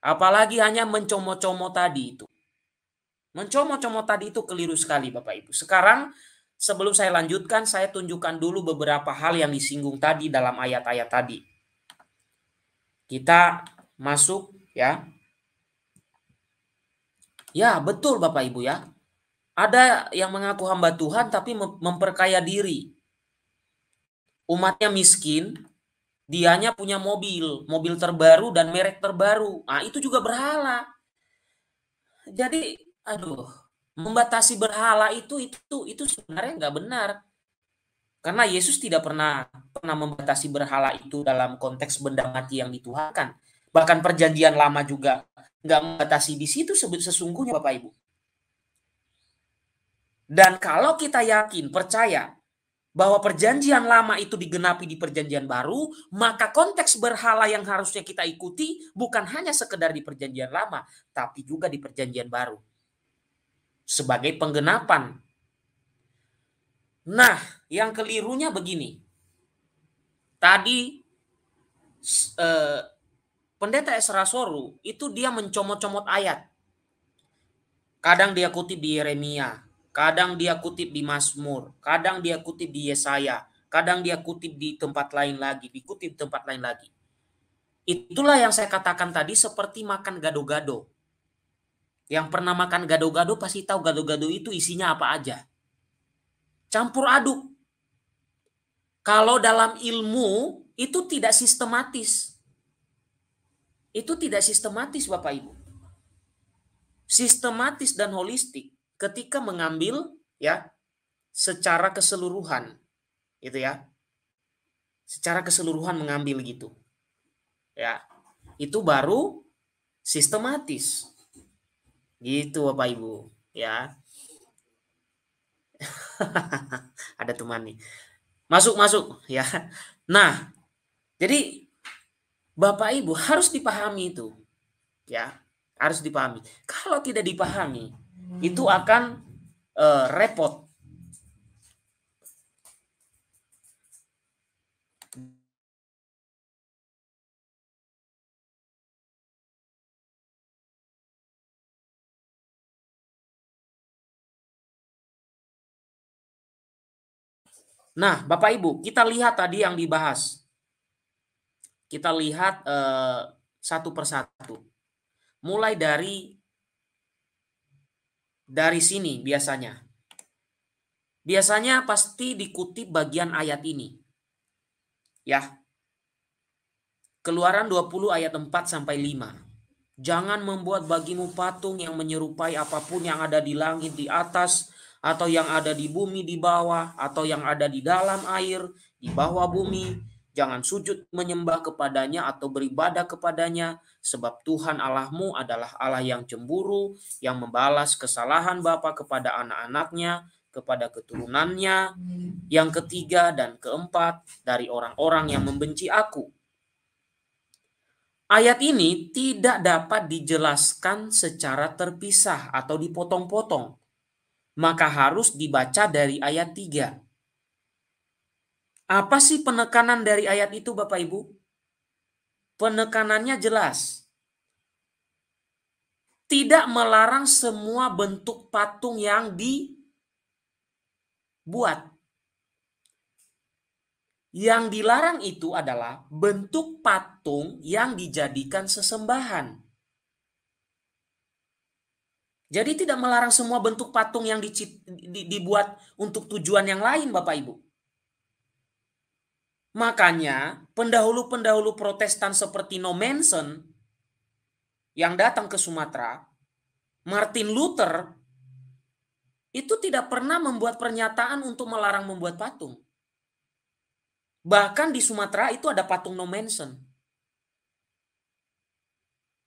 Apalagi hanya mencomo-como tadi itu. Mencomo-como tadi itu keliru sekali Bapak Ibu. Sekarang sebelum saya lanjutkan saya tunjukkan dulu beberapa hal yang disinggung tadi dalam ayat-ayat tadi. Kita masuk ya. Ya, betul Bapak Ibu ya. Ada yang mengaku hamba Tuhan tapi memperkaya diri. Umatnya miskin, Dianya punya mobil, mobil terbaru dan merek terbaru. Nah, itu juga berhala. Jadi, aduh, membatasi berhala itu itu itu sebenarnya nggak benar. Karena Yesus tidak pernah pernah membatasi berhala itu dalam konteks benda mati yang dituhankan. Bahkan perjanjian lama juga nggak membatasi di situ sesungguhnya Bapak Ibu. Dan kalau kita yakin, percaya bahwa perjanjian lama itu digenapi di perjanjian baru, maka konteks berhala yang harusnya kita ikuti bukan hanya sekedar di perjanjian lama, tapi juga di perjanjian baru. Sebagai penggenapan. Nah, yang kelirunya begini. Tadi eh, pendeta Esra Soru itu dia mencomot-comot ayat. Kadang dia kutip di Yeremia, Kadang dia kutip di Mazmur, kadang dia kutip di Yesaya, kadang dia kutip di tempat lain lagi, dikutip tempat lain lagi. Itulah yang saya katakan tadi seperti makan gado-gado. Yang pernah makan gado-gado pasti tahu gado-gado itu isinya apa aja. Campur aduk. Kalau dalam ilmu itu tidak sistematis. Itu tidak sistematis Bapak Ibu. Sistematis dan holistik ketika mengambil ya secara keseluruhan itu ya secara keseluruhan mengambil gitu ya itu baru sistematis gitu bapak ibu ya ada teman nih masuk masuk ya nah jadi bapak ibu harus dipahami itu ya harus dipahami kalau tidak dipahami Hmm. itu akan uh, repot. Nah, Bapak Ibu, kita lihat tadi yang dibahas. Kita lihat uh, satu persatu. Mulai dari dari sini biasanya. Biasanya pasti dikutip bagian ayat ini. Ya. Keluaran 20 ayat 4 sampai 5. Jangan membuat bagimu patung yang menyerupai apapun yang ada di langit di atas atau yang ada di bumi di bawah atau yang ada di dalam air di bawah bumi Jangan sujud menyembah kepadanya atau beribadah kepadanya, sebab Tuhan Allahmu adalah Allah yang cemburu, yang membalas kesalahan bapa kepada anak-anaknya, kepada keturunannya, yang ketiga dan keempat dari orang-orang yang membenci aku. Ayat ini tidak dapat dijelaskan secara terpisah atau dipotong-potong, maka harus dibaca dari ayat 3 apa sih penekanan dari ayat itu Bapak Ibu? Penekanannya jelas. Tidak melarang semua bentuk patung yang dibuat. Yang dilarang itu adalah bentuk patung yang dijadikan sesembahan. Jadi tidak melarang semua bentuk patung yang dibuat untuk tujuan yang lain Bapak Ibu. Makanya pendahulu-pendahulu protestan seperti No Manson yang datang ke Sumatera, Martin Luther, itu tidak pernah membuat pernyataan untuk melarang membuat patung. Bahkan di Sumatera itu ada patung No Manson.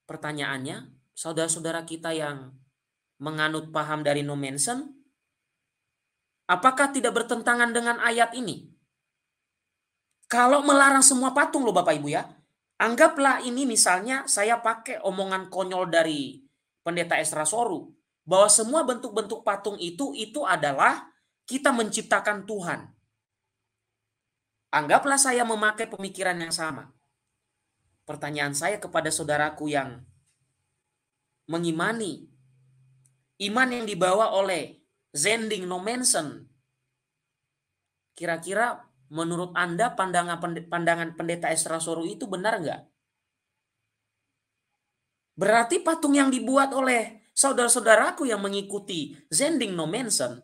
Pertanyaannya, saudara-saudara kita yang menganut paham dari No Manson, apakah tidak bertentangan dengan ayat ini? Kalau melarang semua patung loh Bapak Ibu ya. Anggaplah ini misalnya saya pakai omongan konyol dari pendeta Esra Soru. Bahwa semua bentuk-bentuk patung itu, itu adalah kita menciptakan Tuhan. Anggaplah saya memakai pemikiran yang sama. Pertanyaan saya kepada saudaraku yang mengimani iman yang dibawa oleh Zending No Kira-kira menurut Anda pandangan pandangan pendeta Esra Soru itu benar nggak? Berarti patung yang dibuat oleh saudara-saudaraku yang mengikuti Zending No Mention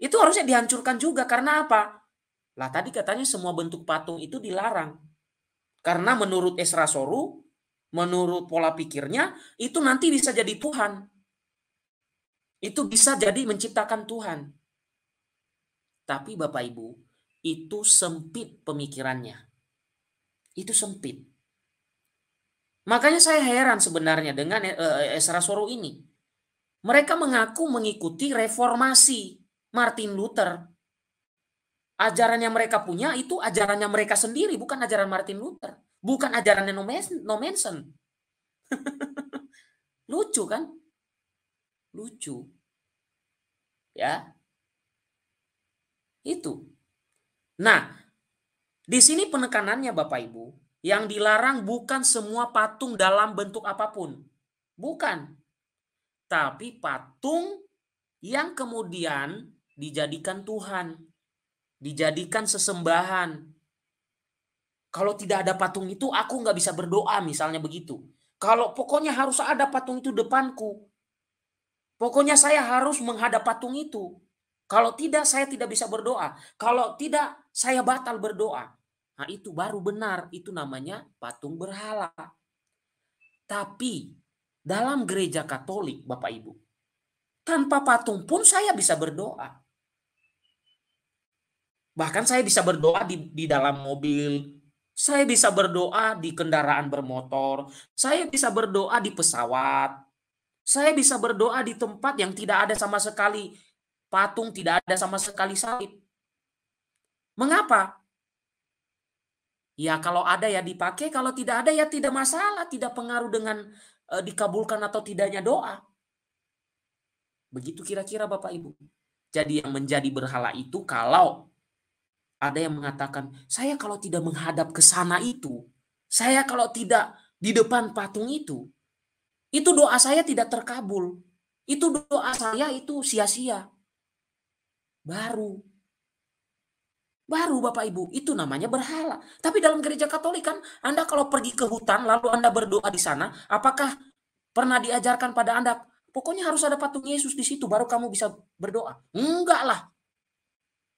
itu harusnya dihancurkan juga karena apa? Lah tadi katanya semua bentuk patung itu dilarang. Karena menurut Esra Soru, menurut pola pikirnya itu nanti bisa jadi Tuhan. Itu bisa jadi menciptakan Tuhan. Tapi Bapak Ibu, itu sempit pemikirannya. Itu sempit. Makanya saya heran sebenarnya dengan Esra eh, eh, Soro ini. Mereka mengaku mengikuti reformasi Martin Luther. Ajaran yang mereka punya itu ajarannya mereka sendiri, bukan ajaran Martin Luther. Bukan ajarannya No Manson. Lucu kan? Lucu. Ya. Itu. Nah, di sini penekanannya Bapak Ibu, yang dilarang bukan semua patung dalam bentuk apapun. Bukan. Tapi patung yang kemudian dijadikan Tuhan, dijadikan sesembahan. Kalau tidak ada patung itu aku nggak bisa berdoa misalnya begitu. Kalau pokoknya harus ada patung itu depanku. Pokoknya saya harus menghadap patung itu. Kalau tidak saya tidak bisa berdoa. Kalau tidak saya batal berdoa. Nah, itu baru benar, itu namanya patung berhala. Tapi dalam gereja Katolik, Bapak Ibu, tanpa patung pun saya bisa berdoa. Bahkan saya bisa berdoa di, di dalam mobil, saya bisa berdoa di kendaraan bermotor, saya bisa berdoa di pesawat, saya bisa berdoa di tempat yang tidak ada sama sekali patung, tidak ada sama sekali salib. Mengapa? Ya kalau ada ya dipakai, kalau tidak ada ya tidak masalah, tidak pengaruh dengan e, dikabulkan atau tidaknya doa. Begitu kira-kira Bapak Ibu. Jadi yang menjadi berhala itu kalau ada yang mengatakan, saya kalau tidak menghadap ke sana itu, saya kalau tidak di depan patung itu, itu doa saya tidak terkabul. Itu doa saya itu sia-sia. Baru Baru Bapak Ibu, itu namanya berhala. Tapi dalam gereja Katolik kan, Anda kalau pergi ke hutan lalu Anda berdoa di sana, apakah pernah diajarkan pada Anda, pokoknya harus ada patung Yesus di situ baru kamu bisa berdoa? Enggak lah.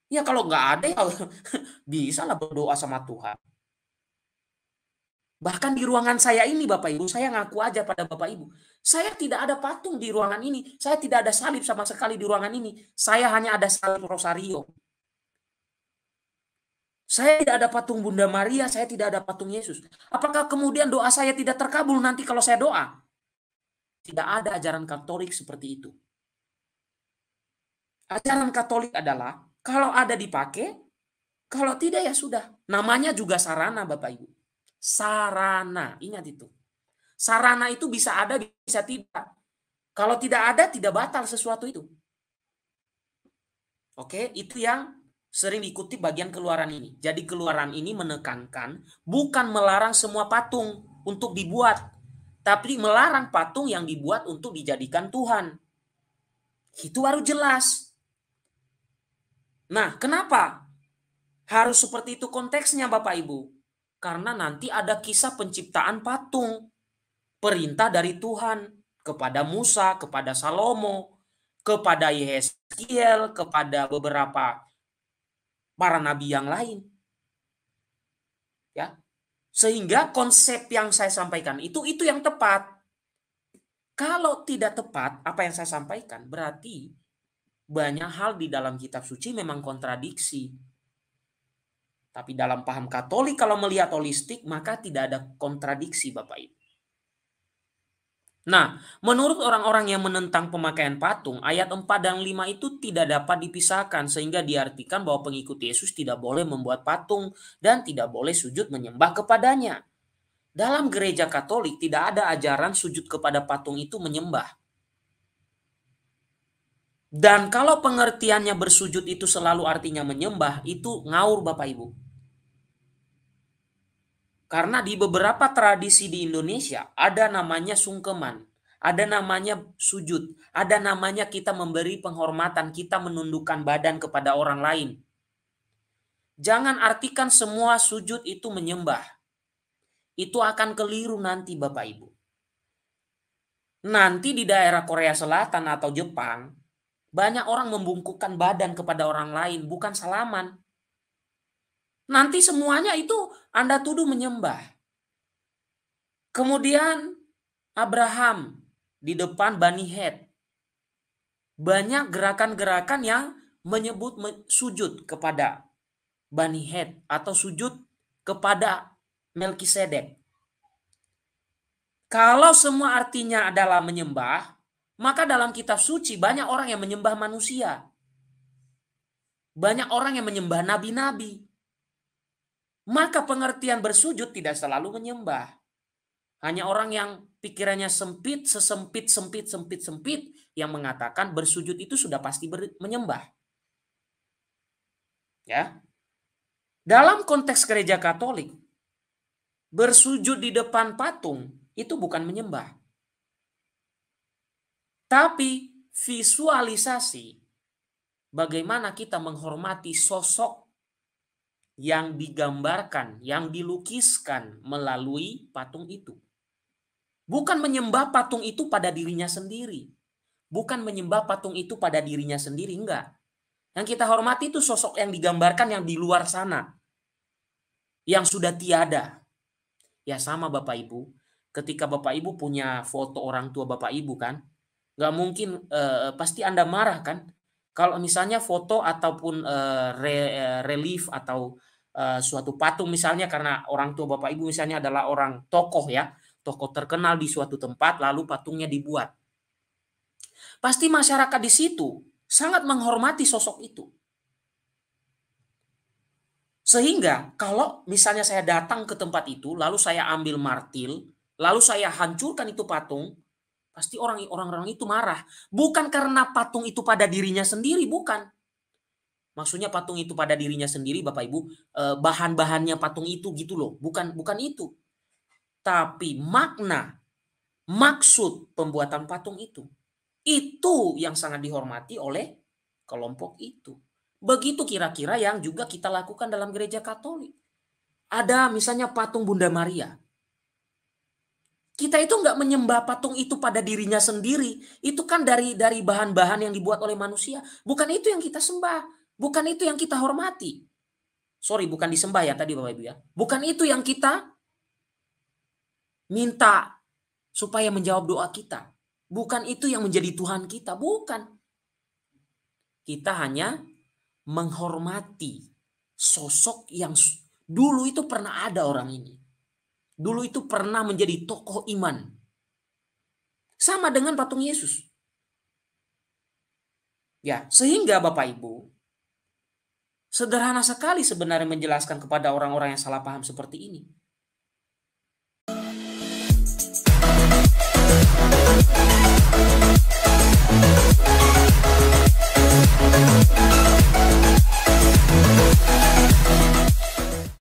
Ya kalau enggak ada ya bisa lah berdoa sama Tuhan. Bahkan di ruangan saya ini Bapak Ibu, saya ngaku aja pada Bapak Ibu. Saya tidak ada patung di ruangan ini. Saya tidak ada salib sama sekali di ruangan ini. Saya hanya ada salib rosario saya tidak ada patung Bunda Maria, saya tidak ada patung Yesus. Apakah kemudian doa saya tidak terkabul nanti kalau saya doa? Tidak ada ajaran Katolik seperti itu. Ajaran Katolik adalah kalau ada dipakai, kalau tidak ya sudah. Namanya juga sarana Bapak Ibu. Sarana, ingat itu. Sarana itu bisa ada, bisa tidak. Kalau tidak ada, tidak batal sesuatu itu. Oke, itu yang sering diikuti bagian keluaran ini. Jadi keluaran ini menekankan bukan melarang semua patung untuk dibuat, tapi melarang patung yang dibuat untuk dijadikan Tuhan. Itu baru jelas. Nah, kenapa harus seperti itu konteksnya Bapak Ibu? Karena nanti ada kisah penciptaan patung. Perintah dari Tuhan kepada Musa, kepada Salomo, kepada Yeskiel, kepada beberapa para nabi yang lain. Ya. Sehingga konsep yang saya sampaikan itu itu yang tepat. Kalau tidak tepat apa yang saya sampaikan berarti banyak hal di dalam kitab suci memang kontradiksi. Tapi dalam paham Katolik kalau melihat holistik maka tidak ada kontradiksi Bapak Ibu. Nah, hmm. menurut orang-orang yang menentang pemakaian patung, ayat 4 dan 5 itu tidak dapat dipisahkan sehingga diartikan bahwa pengikut Yesus tidak boleh membuat patung dan tidak boleh sujud menyembah kepadanya. Dalam gereja Katolik tidak ada ajaran sujud kepada patung itu menyembah. Dan kalau pengertiannya bersujud itu selalu artinya menyembah, itu ngaur Bapak Ibu. Karena di beberapa tradisi di Indonesia ada namanya sungkeman, ada namanya sujud, ada namanya kita memberi penghormatan, kita menundukkan badan kepada orang lain. Jangan artikan semua sujud itu menyembah. Itu akan keliru nanti Bapak Ibu. Nanti di daerah Korea Selatan atau Jepang, banyak orang membungkukkan badan kepada orang lain, bukan salaman. Nanti semuanya itu Anda tuduh menyembah. Kemudian Abraham di depan Bani Het. Banyak gerakan-gerakan yang menyebut sujud kepada Bani Het atau sujud kepada Melkisedek. Kalau semua artinya adalah menyembah, maka dalam kitab suci banyak orang yang menyembah manusia. Banyak orang yang menyembah nabi-nabi. Maka pengertian bersujud tidak selalu menyembah. Hanya orang yang pikirannya sempit, sesempit, sempit, sempit, sempit yang mengatakan bersujud itu sudah pasti menyembah. Ya. Dalam konteks gereja Katolik, bersujud di depan patung itu bukan menyembah. Tapi visualisasi bagaimana kita menghormati sosok yang digambarkan, yang dilukiskan melalui patung itu. Bukan menyembah patung itu pada dirinya sendiri. Bukan menyembah patung itu pada dirinya sendiri, enggak. Yang kita hormati itu sosok yang digambarkan yang di luar sana. Yang sudah tiada. Ya sama Bapak Ibu. Ketika Bapak Ibu punya foto orang tua Bapak Ibu kan. Nggak mungkin, eh, pasti Anda marah kan. Kalau misalnya foto ataupun eh, eh relief atau Eh, suatu patung misalnya karena orang tua bapak ibu misalnya adalah orang tokoh ya tokoh terkenal di suatu tempat lalu patungnya dibuat pasti masyarakat di situ sangat menghormati sosok itu sehingga kalau misalnya saya datang ke tempat itu lalu saya ambil martil lalu saya hancurkan itu patung pasti orang-orang itu marah bukan karena patung itu pada dirinya sendiri bukan Maksudnya patung itu pada dirinya sendiri, Bapak Ibu, eh, bahan-bahannya patung itu gitu loh, bukan bukan itu. Tapi makna, maksud pembuatan patung itu, itu yang sangat dihormati oleh kelompok itu. Begitu kira-kira yang juga kita lakukan dalam gereja Katolik. Ada misalnya patung Bunda Maria. Kita itu nggak menyembah patung itu pada dirinya sendiri. Itu kan dari dari bahan-bahan yang dibuat oleh manusia. Bukan itu yang kita sembah Bukan itu yang kita hormati. Sorry, bukan disembah ya tadi Bapak Ibu ya. Bukan itu yang kita minta supaya menjawab doa kita. Bukan itu yang menjadi Tuhan kita, bukan. Kita hanya menghormati sosok yang dulu itu pernah ada orang ini. Dulu itu pernah menjadi tokoh iman. Sama dengan patung Yesus. Ya, sehingga Bapak Ibu, Sederhana sekali sebenarnya menjelaskan kepada orang-orang yang salah paham seperti ini.